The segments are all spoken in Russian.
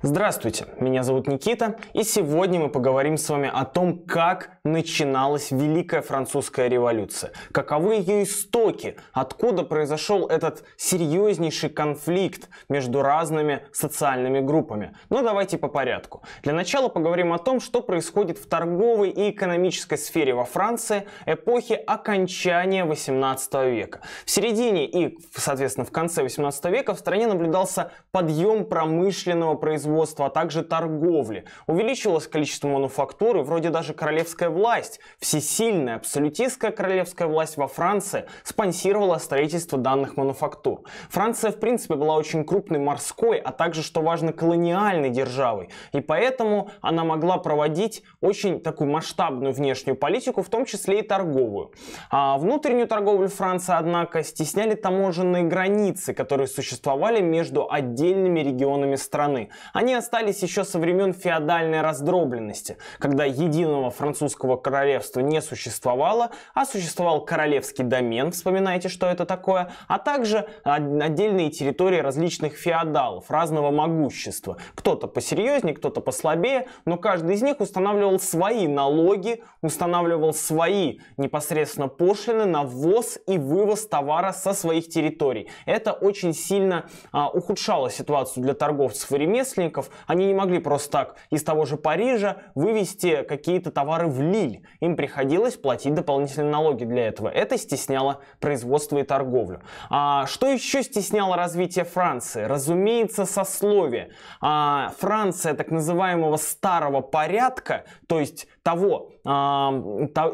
Здравствуйте, меня зовут Никита, и сегодня мы поговорим с вами о том, как начиналась Великая Французская революция, каковы ее истоки, откуда произошел этот серьезнейший конфликт между разными социальными группами. Но ну, давайте по порядку. Для начала поговорим о том, что происходит в торговой и экономической сфере во Франции эпохи окончания 18 века. В середине и, соответственно, в конце 18 века в стране наблюдался подъем промышленного производства производства, а также торговли. Увеличилось количество мануфактуры, вроде даже королевская власть, всесильная абсолютистская королевская власть во Франции спонсировала строительство данных мануфактур. Франция, в принципе, была очень крупной морской, а также, что важно, колониальной державой. И поэтому она могла проводить очень такую масштабную внешнюю политику, в том числе и торговую. А внутреннюю торговлю Франции, однако, стесняли таможенные границы, которые существовали между отдельными регионами страны. Они остались еще со времен феодальной раздробленности, когда единого французского королевства не существовало, а существовал королевский домен, вспоминайте, что это такое, а также отдельные территории различных феодалов разного могущества. Кто-то посерьезнее, кто-то послабее, но каждый из них устанавливал свои налоги, устанавливал свои непосредственно пошлины на ввоз и вывоз товара со своих территорий. Это очень сильно а, ухудшало ситуацию для торговцев и ремесленников, собственников, они не могли просто так из того же Парижа вывести какие-то товары в Лиль. Им приходилось платить дополнительные налоги для этого. Это стесняло производство и торговлю. А что еще стесняло развитие Франции? Разумеется, сословие. А Франция так называемого старого порядка, то есть того, а,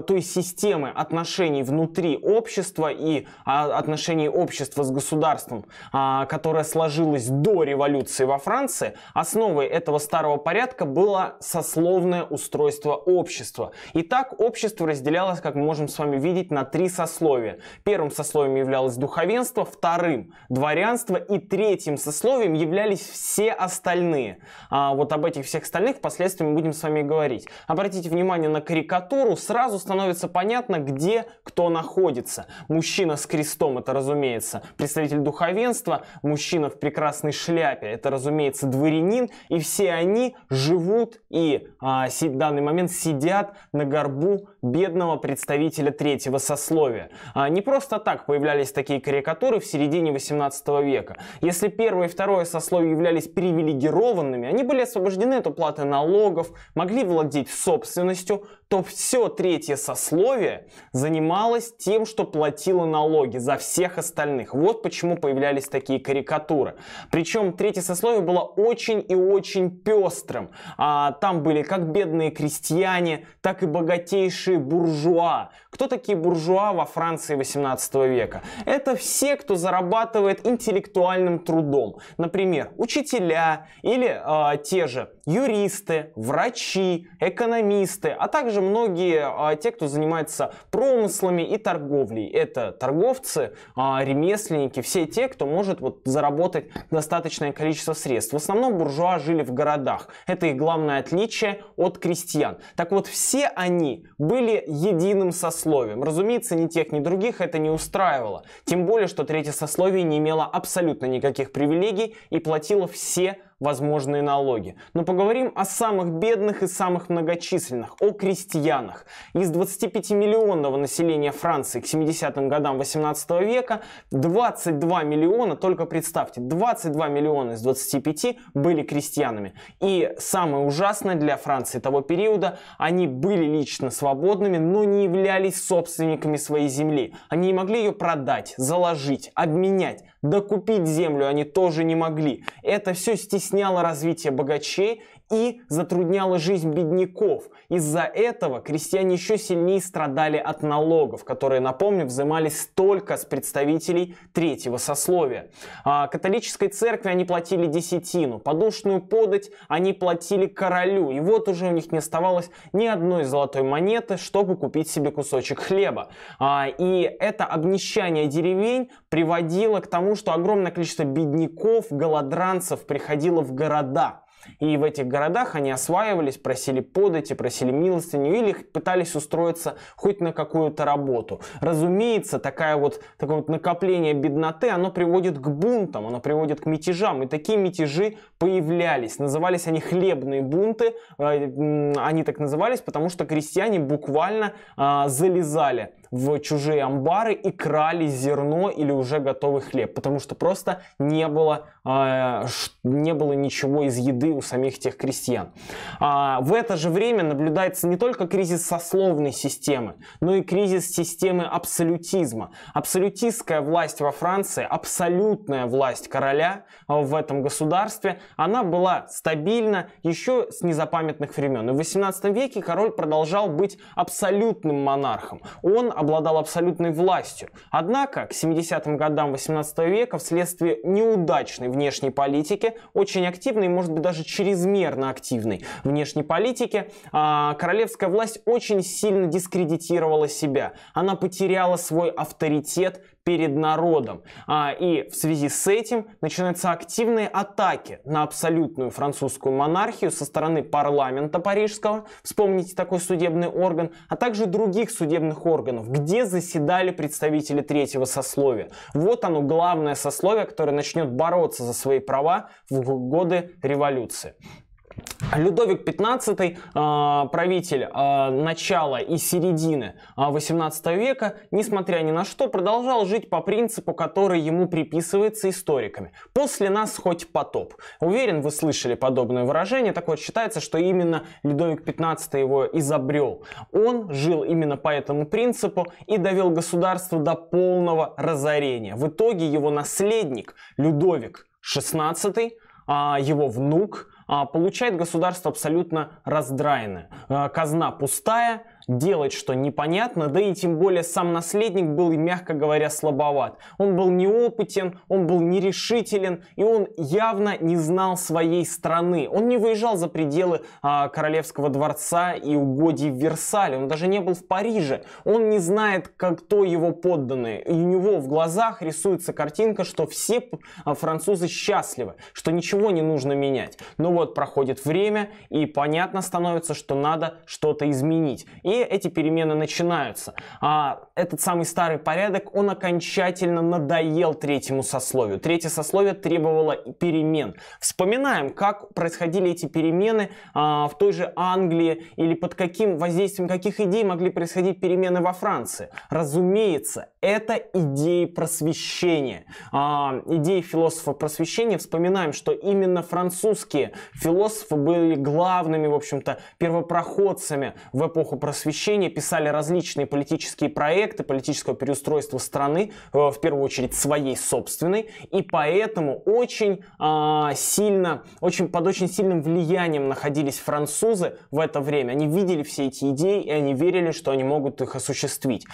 той системы отношений внутри общества и а, отношений общества с государством, а, которая сложилась до революции во Франции, основой этого старого порядка было сословное устройство общества. Итак, общество разделялось, как мы можем с вами видеть, на три сословия. Первым сословием являлось духовенство, вторым – дворянство и третьим сословием являлись все остальные. вот об этих всех остальных впоследствии мы будем с вами говорить. Обратите внимание, внимание на карикатуру, сразу становится понятно, где кто находится. Мужчина с крестом, это разумеется, представитель духовенства, мужчина в прекрасной шляпе, это разумеется дворянин, и все они живут и а, в данный момент сидят на горбу бедного представителя третьего сословия. А, не просто так появлялись такие карикатуры в середине 18 века. Если первое и второе сословие являлись привилегированными, они были освобождены от уплаты налогов, могли владеть собственностью, собственностью, то все третье сословие занималось тем, что платило налоги за всех остальных. Вот почему появлялись такие карикатуры. Причем третье сословие было очень и очень пестрым. А, там были как бедные крестьяне, так и богатейшие буржуа. Кто такие буржуа во Франции 18 века? Это все, кто зарабатывает интеллектуальным трудом. Например, учителя или а, те же юристы, врачи, экономисты юристы, а также многие а, те, кто занимается промыслами и торговлей. Это торговцы, а, ремесленники, все те, кто может вот заработать достаточное количество средств. В основном буржуа жили в городах. Это их главное отличие от крестьян. Так вот, все они были единым сословием. Разумеется, ни тех, ни других это не устраивало. Тем более, что третье сословие не имело абсолютно никаких привилегий и платило все возможные налоги. Но поговорим о самых бедных и самых многочисленных, о крестьянах. Из 25-миллионного населения Франции к 70-м годам 18 века 22 миллиона, только представьте, 22 миллиона из 25 были крестьянами. И самое ужасное для Франции того периода, они были лично свободными, но не являлись собственниками своей земли. Они не могли ее продать, заложить, обменять, докупить землю они тоже не могли. Это все стесняло стесняла развитие богачей и затрудняла жизнь бедняков. Из-за этого крестьяне еще сильнее страдали от налогов, которые, напомню, взимались только с представителей третьего сословия. А католической церкви они платили десятину, подушную подать они платили королю, и вот уже у них не оставалось ни одной золотой монеты, чтобы купить себе кусочек хлеба. А, и это обнищание деревень приводило к тому, что огромное количество бедняков, голодранцев приходило в города. И в этих городах они осваивались, просили подати, просили милостыню или пытались устроиться хоть на какую-то работу. Разумеется, такая вот, такое вот накопление бедноты, оно приводит к бунтам, оно приводит к мятежам. И такие мятежи появлялись. Назывались они хлебные бунты. Э, они так назывались, потому что крестьяне буквально а, залезали в чужие амбары и крали зерно или уже готовый хлеб, потому что просто не было, э, не было ничего из еды у самих тех крестьян. А в это же время наблюдается не только кризис сословной системы, но и кризис системы абсолютизма. Абсолютистская власть во Франции, абсолютная власть короля а, в этом государстве, она была стабильна еще с незапамятных времен. И в 18 веке король продолжал быть абсолютным монархом. Он обладал абсолютной властью. Однако к 70-м годам 18 века вследствие неудачной внешней политики, очень активной, может быть даже чрезмерно активной внешней политики, а, королевская власть очень сильно дискредитировала себя. Она потеряла свой авторитет перед народом. А, и в связи с этим начинаются активные атаки на абсолютную французскую монархию со стороны парламента парижского, вспомните такой судебный орган, а также других судебных органов, где заседали представители третьего сословия. Вот оно главное сословие, которое начнет бороться за свои права в годы революции. Людовик XV, а, правитель а, начала и середины XVIII а, века, несмотря ни на что, продолжал жить по принципу, который ему приписывается историками. «После нас хоть потоп». Уверен, вы слышали подобное выражение. Так вот, считается, что именно Людовик XV его изобрел. Он жил именно по этому принципу и довел государство до полного разорения. В итоге его наследник Людовик XVI, его внук – а, получает государство абсолютно раздраенное. А, казна пустая, делать, что непонятно, да и тем более сам наследник был, мягко говоря, слабоват. Он был неопытен, он был нерешителен, и он явно не знал своей страны. Он не выезжал за пределы а, королевского дворца и угодий в Версале, он даже не был в Париже. Он не знает, как то его подданные. И у него в глазах рисуется картинка, что все а, французы счастливы, что ничего не нужно менять. Но вот проходит время, и понятно становится, что надо что-то изменить. И стране эти перемены начинаются. А этот самый старый порядок, он окончательно надоел третьему сословию. Третье сословие требовало перемен. Вспоминаем, как происходили эти перемены а, в той же Англии или под каким воздействием каких идей могли происходить перемены во Франции. Разумеется, это идеи просвещения. А, идеи философа просвещения. Вспоминаем, что именно французские философы были главными, в общем-то, первопроходцами в эпоху просвещения, писали различные политические проекты, политического переустройства страны, э, в первую очередь своей собственной, и поэтому очень а, сильно, очень, под очень сильным влиянием находились французы в это время. Они видели все эти идеи, и они верили, что они могут их осуществить.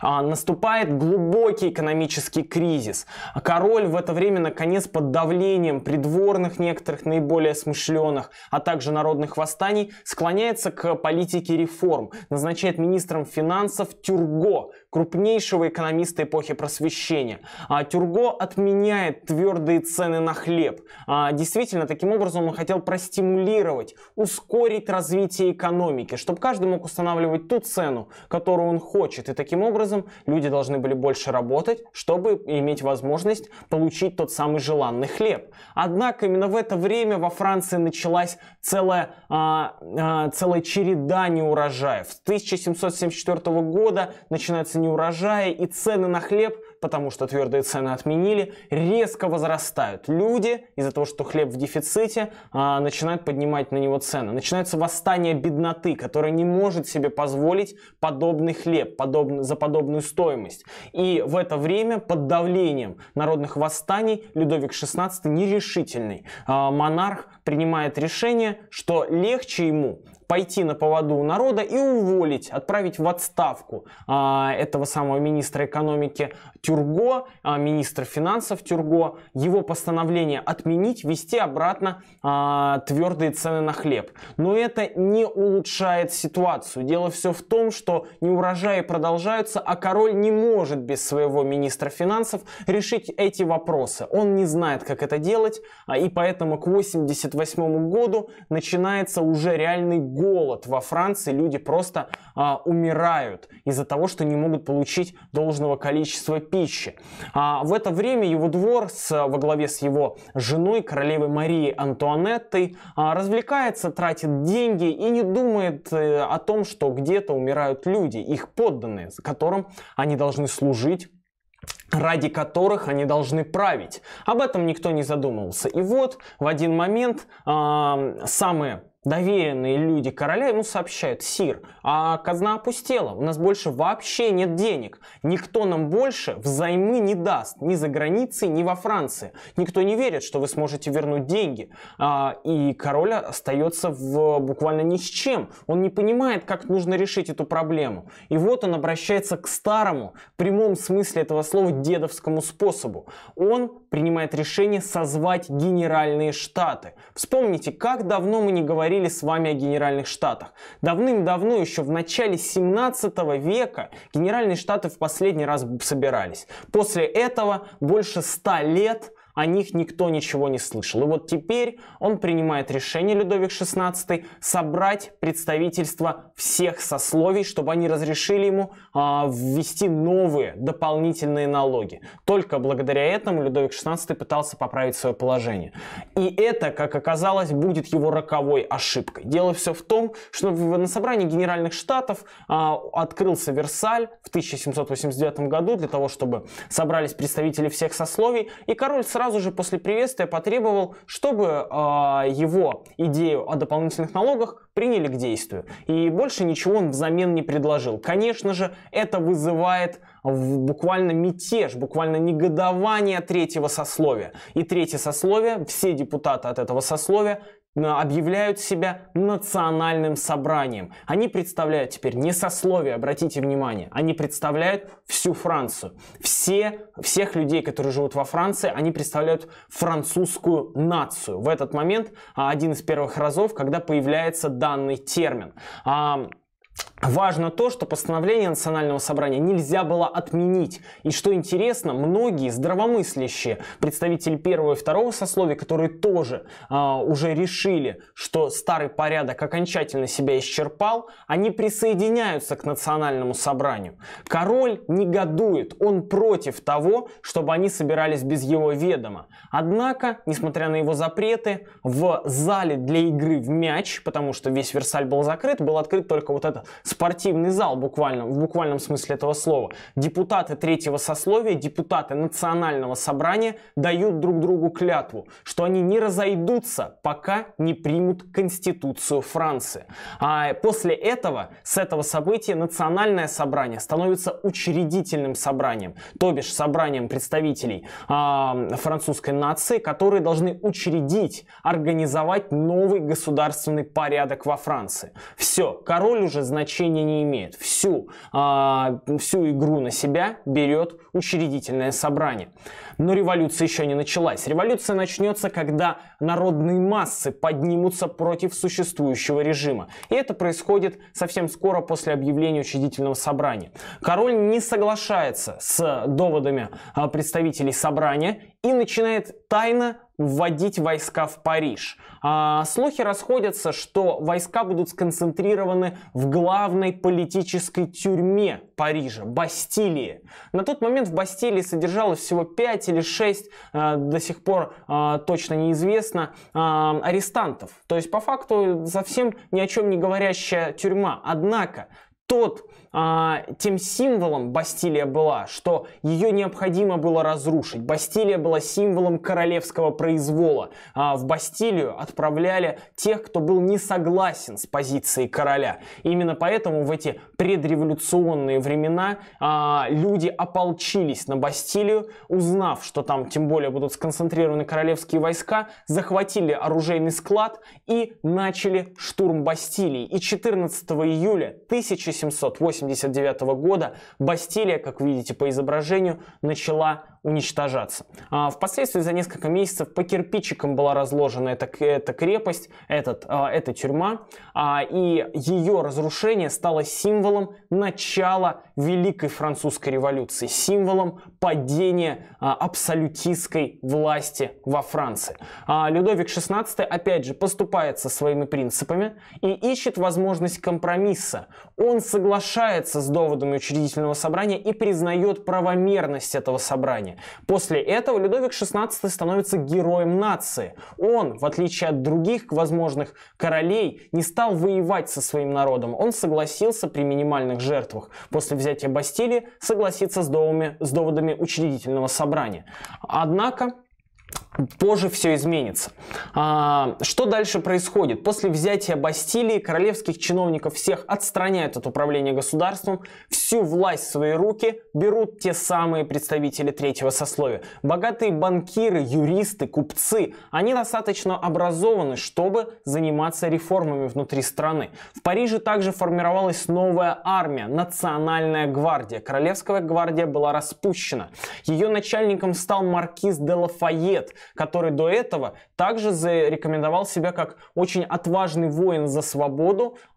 А, наступает глубокий экономический кризис. А король в это время, наконец, под давлением придворных некоторых наиболее смышленых, а также народных восстаний, склоняется к политике реформ, назначает министром финансов Тюрго, крупнейшего экономиста эпохи просвещения. А Тюрго отменяет твердые цены на хлеб. А действительно, таким образом он хотел простимулировать, ускорить развитие экономики, чтобы каждый мог устанавливать ту цену, которую он хочет, и таким образом образом люди должны были больше работать, чтобы иметь возможность получить тот самый желанный хлеб. Однако именно в это время во Франции началась целая, а, а, целая череда неурожаев. С 1774 года начинаются неурожаи, и цены на хлеб потому что твердые цены отменили, резко возрастают. Люди из-за того, что хлеб в дефиците, а, начинают поднимать на него цены. Начинается восстание бедноты, которая не может себе позволить подобный хлеб подобный, за подобную стоимость. И в это время под давлением народных восстаний Людовик XVI нерешительный. А, монарх принимает решение, что легче ему пойти на поводу у народа и уволить, отправить в отставку а, этого самого министра экономики Тюрго, а, министра финансов Тюрго, его постановление отменить, ввести обратно а, твердые цены на хлеб. Но это не улучшает ситуацию. Дело все в том, что неурожаи продолжаются, а король не может без своего министра финансов решить эти вопросы. Он не знает, как это делать, а, и поэтому к 88 году начинается уже реальный голод во Франции, люди просто а, умирают из-за того, что не могут получить должного количества пищи. А, в это время его двор с, во главе с его женой, королевой Марией Антуанеттой, а, развлекается, тратит деньги и не думает э, о том, что где-то умирают люди, их подданные, которым они должны служить ради которых они должны править. Об этом никто не задумывался. И вот в один момент э, самые доверенные люди короля ему сообщают, «Сир, а казна опустела, у нас больше вообще нет денег, никто нам больше взаймы не даст, ни за границей, ни во Франции, никто не верит, что вы сможете вернуть деньги». А, и король остается в, буквально ни с чем, он не понимает, как нужно решить эту проблему. И вот он обращается к старому, в прямом смысле этого слова, дедовскому способу. Он принимает решение созвать Генеральные Штаты. Вспомните, как давно мы не говорили с вами о Генеральных Штатах. Давным-давно, еще в начале 17 века, Генеральные Штаты в последний раз собирались. После этого больше 100 лет о них никто ничего не слышал. И вот теперь он принимает решение, Людовик XVI, собрать представительство всех сословий, чтобы они разрешили ему а, ввести новые дополнительные налоги. Только благодаря этому Людовик XVI пытался поправить свое положение. И это, как оказалось, будет его роковой ошибкой. Дело все в том, что на собрании Генеральных Штатов а, открылся Версаль в 1789 году для того, чтобы собрались представители всех сословий, и король сразу сразу же после приветствия потребовал, чтобы э, его идею о дополнительных налогах приняли к действию. И больше ничего он взамен не предложил. Конечно же, это вызывает буквально мятеж, буквально негодование третьего сословия. И третье сословие, все депутаты от этого сословия Э, объявляют себя национальным собранием. Они представляют теперь не сословие, обратите внимание, они представляют всю Францию. Все, всех людей, которые живут во Франции, они представляют французскую нацию. В этот момент а, один из первых разов, когда появляется данный термин. А, Важно то, что постановление Национального собрания нельзя было отменить. И что интересно, многие здравомыслящие представители первого и второго сословия, которые тоже э, уже решили, что старый порядок окончательно себя исчерпал, они присоединяются к Национальному собранию. Король негодует, он против того, чтобы они собирались без его ведома. Однако, несмотря на его запреты, в зале для игры в мяч, потому что весь Версаль был закрыт, был открыт только вот этот спортивный зал буквально, в буквальном смысле этого слова. Депутаты третьего сословия, депутаты национального собрания дают друг другу клятву, что они не разойдутся, пока не примут Конституцию Франции. А после этого, с этого события, национальное собрание становится учредительным собранием, то бишь собранием представителей э, французской нации, которые должны учредить, организовать новый государственный порядок во Франции. Все, король уже знает значения не имеет. Всю, а, всю игру на себя берет учредительное собрание. Но революция еще не началась. Революция начнется, когда народные массы поднимутся против существующего режима. И это происходит совсем скоро после объявления учредительного собрания. Король не соглашается с доводами а, представителей собрания и начинает тайно вводить войска в Париж. А, слухи расходятся, что войска будут сконцентрированы в главной политической тюрьме Парижа, Бастилии. На тот момент в Бастилии содержалось всего 5 или 6, а, э, до сих пор а, точно неизвестно, а, арестантов. То есть по факту совсем ни о чем не говорящая тюрьма. Однако тот а, тем символом Бастилия была, что ее необходимо было разрушить. Бастилия была символом королевского произвола. А, в Бастилию отправляли тех, кто был не согласен с позицией короля. именно поэтому в эти предреволюционные времена а, люди ополчились на Бастилию, узнав, что там тем более будут сконцентрированы королевские войска, захватили оружейный склад и начали штурм Бастилии. И 14 июля 1780 1889 года Бастилия, как видите по изображению, начала уничтожаться. А, впоследствии за несколько месяцев по кирпичикам была разложена эта, эта крепость, этот, а, эта тюрьма, а, и ее разрушение стало символом начала Великой Французской революции, символом падения а, абсолютистской власти во Франции. А, Людовик XVI, опять же, поступает со своими принципами и ищет возможность компромисса. Он соглашается с доводами учредительного собрания и признает правомерность этого собрания. После этого Людовик XVI становится героем нации. Он, в отличие от других возможных королей, не стал воевать со своим народом. Он согласился при минимальных жертвах после взятия Бастилии согласиться с доводами, с доводами учредительного собрания. Однако позже все изменится. А, что дальше происходит? После взятия Бастилии королевских чиновников всех отстраняют от управления государством, всю власть в свои руки берут те самые представители третьего сословия. Богатые банкиры, юристы, купцы, они достаточно образованы, чтобы заниматься реформами внутри страны. В Париже также формировалась новая армия, национальная гвардия. Королевская гвардия была распущена. Ее начальником стал маркиз де Лафайет, лет, который до этого также зарекомендовал себя как очень отважный воин за свободу, э,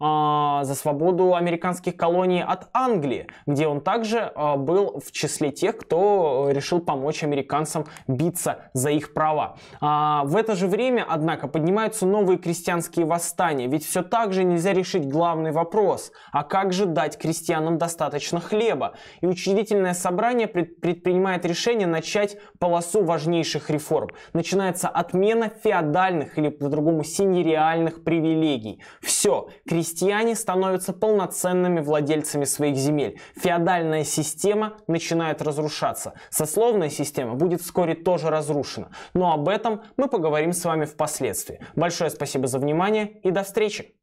за свободу американских колоний от Англии, где он также э, был в числе тех, кто решил помочь американцам биться за их права. А, в это же время, однако, поднимаются новые крестьянские восстания, ведь все так же нельзя решить главный вопрос, а как же дать крестьянам достаточно хлеба? И учредительное собрание предпринимает решение начать полосу важнейших реформ. Начинается отмена феодальных или по-другому синереальных привилегий. Все, крестьяне становятся полноценными владельцами своих земель. Феодальная система начинает разрушаться. Сословная система будет вскоре тоже разрушена. Но об этом мы поговорим с вами впоследствии. Большое спасибо за внимание и до встречи!